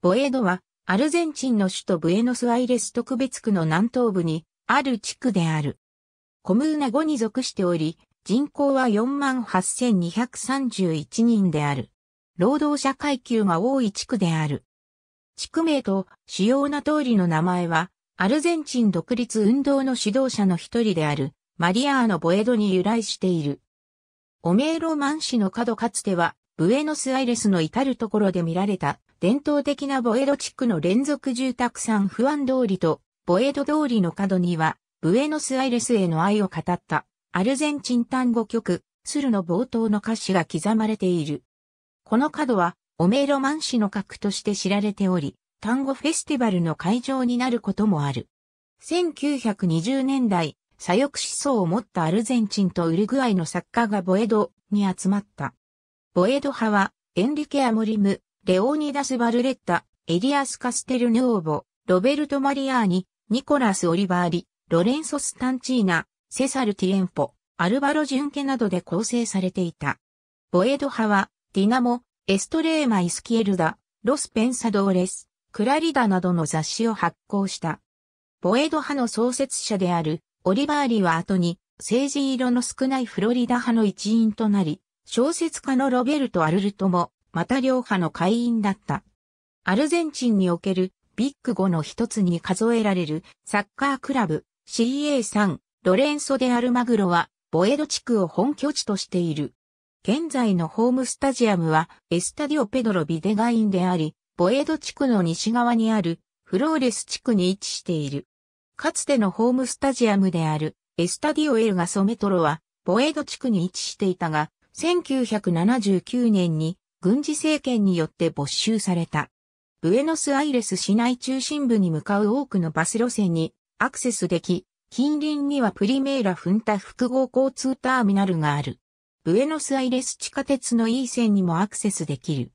ボエドは、アルゼンチンの首都ブエノスアイレス特別区の南東部に、ある地区である。コムーナ5に属しており、人口は48,231人である。労働者階級が多い地区である。地区名と主要な通りの名前は、アルゼンチン独立運動の指導者の一人である、マリアーノ・ボエドに由来している。オメーロマン氏の角かつては、ブエノスアイレスの至るところで見られた伝統的なボエド地区の連続住宅産不安通りと、ボエド通りの角には、ブエノスアイレスへの愛を語った、アルゼンチン単語曲、スルの冒頭の歌詞が刻まれている。この角は、オメーロマン氏の格として知られており、単語フェスティバルの会場になることもある。1920年代、左翼思想を持ったアルゼンチンとウルグアイの作家がボエドに集まった。ボエド派は、エンリケ・アモリム、レオニダス・バルレッタ、エリアス・カステル・ヌオーボ、ロベルト・マリアーニ、ニコラス・オリバーリ、ロレンソ・スタンチーナ、セサル・ティエンポ、アルバロ・ジュンケなどで構成されていた。ボエド派は、ディナモ、エストレーマ・イスキエルダ、ロス・ペンサドーレス、クラリダなどの雑誌を発行した。ボエド派の創設者である、オリバーリは後に、政治色の少ないフロリダ派の一員となり、小説家のロベルト・アルルトも、また両派の会員だった。アルゼンチンにおけるビッグ5の一つに数えられるサッカークラブ CA3 ロレンソ・デ・アルマグロはボエド地区を本拠地としている。現在のホームスタジアムはエスタディオ・ペドロ・ビデガインであり、ボエド地区の西側にあるフローレス地区に位置している。かつてのホームスタジアムであるエスタディオ・エルガソメトロはボエド地区に位置していたが、1979年に軍事政権によって没収された。ブエノスアイレス市内中心部に向かう多くのバス路線にアクセスでき、近隣にはプリメーラ・フンタ複合交通ターミナルがある。ブエノスアイレス地下鉄の E 線にもアクセスできる。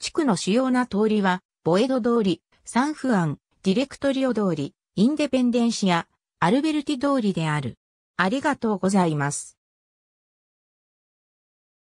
地区の主要な通りは、ボエド通り、サンフアン、ディレクトリオ通り、インデペンデンシア、アルベルティ通りである。ありがとうございます。